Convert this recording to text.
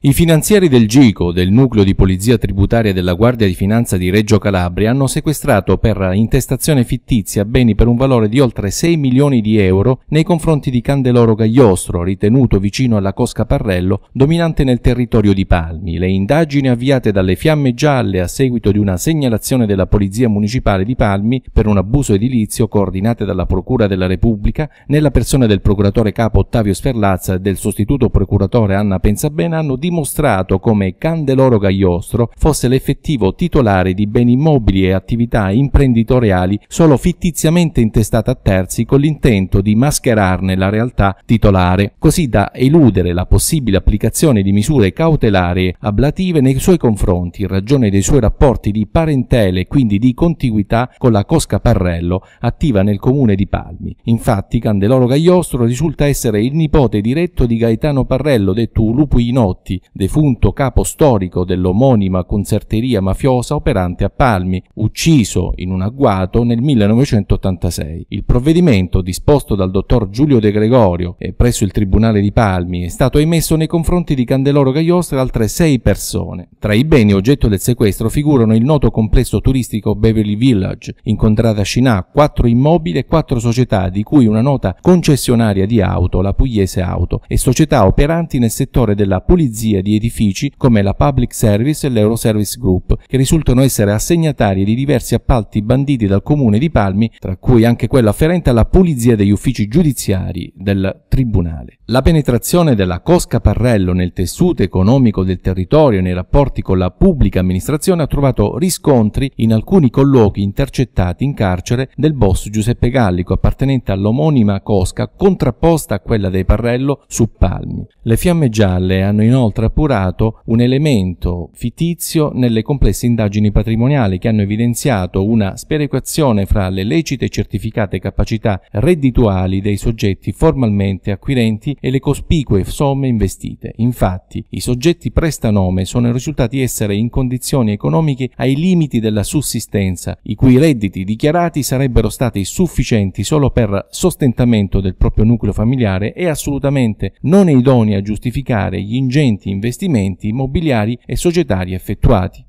I finanzieri del GICO, del nucleo di polizia tributaria della Guardia di Finanza di Reggio Calabria, hanno sequestrato per intestazione fittizia beni per un valore di oltre 6 milioni di euro nei confronti di Candeloro Gagliostro, ritenuto vicino alla Cosca Parrello, dominante nel territorio di Palmi. Le indagini avviate dalle Fiamme Gialle a seguito di una segnalazione della Polizia Municipale di Palmi per un abuso edilizio coordinate dalla Procura della Repubblica, nella persona del procuratore capo Ottavio Sferlazza e del sostituto procuratore Anna Pensabene hanno dimostrato come Candeloro Gagliostro fosse l'effettivo titolare di beni immobili e attività imprenditoriali solo fittiziamente intestata a terzi con l'intento di mascherarne la realtà titolare, così da eludere la possibile applicazione di misure cautelari ablative nei suoi confronti in ragione dei suoi rapporti di parentele e quindi di contiguità con la Cosca Parrello attiva nel comune di Palmi. Infatti Candeloro Gagliostro risulta essere il nipote diretto di Gaetano Parrello detto Lupuinotti, defunto capo storico dell'omonima concerteria mafiosa operante a Palmi, ucciso in un agguato nel 1986. Il provvedimento disposto dal dottor Giulio De Gregorio e presso il Tribunale di Palmi è stato emesso nei confronti di Candeloro Cagliostro e altre sei persone. Tra i beni oggetto del sequestro figurano il noto complesso turistico Beverly Village, incontrata a Scinà, quattro immobili e quattro società, di cui una nota concessionaria di auto, la Pugliese Auto, e società operanti nel settore della pulizia cortesia di edifici come la Public Service e l'Euroservice Group, che risultano essere assegnatari di diversi appalti banditi dal comune di Palmi, tra cui anche quello afferente alla pulizia degli uffici giudiziari del Tribunale. La penetrazione della Cosca Parrello nel tessuto economico del territorio e nei rapporti con la pubblica amministrazione ha trovato riscontri in alcuni colloqui intercettati in carcere del boss Giuseppe Gallico, appartenente all'omonima Cosca, contrapposta a quella dei Parrello su Palmi. Le fiamme gialle hanno inoltre appurato un elemento fittizio nelle complesse indagini patrimoniali che hanno evidenziato una sperequazione fra le lecite e certificate capacità reddituali dei soggetti formalmente acquirenti e le cospicue somme investite. Infatti, i soggetti prestanome sono risultati essere in condizioni economiche ai limiti della sussistenza, i cui redditi dichiarati sarebbero stati sufficienti solo per sostentamento del proprio nucleo familiare e assolutamente non idonei a giustificare gli ingenti investimenti immobiliari e societari effettuati.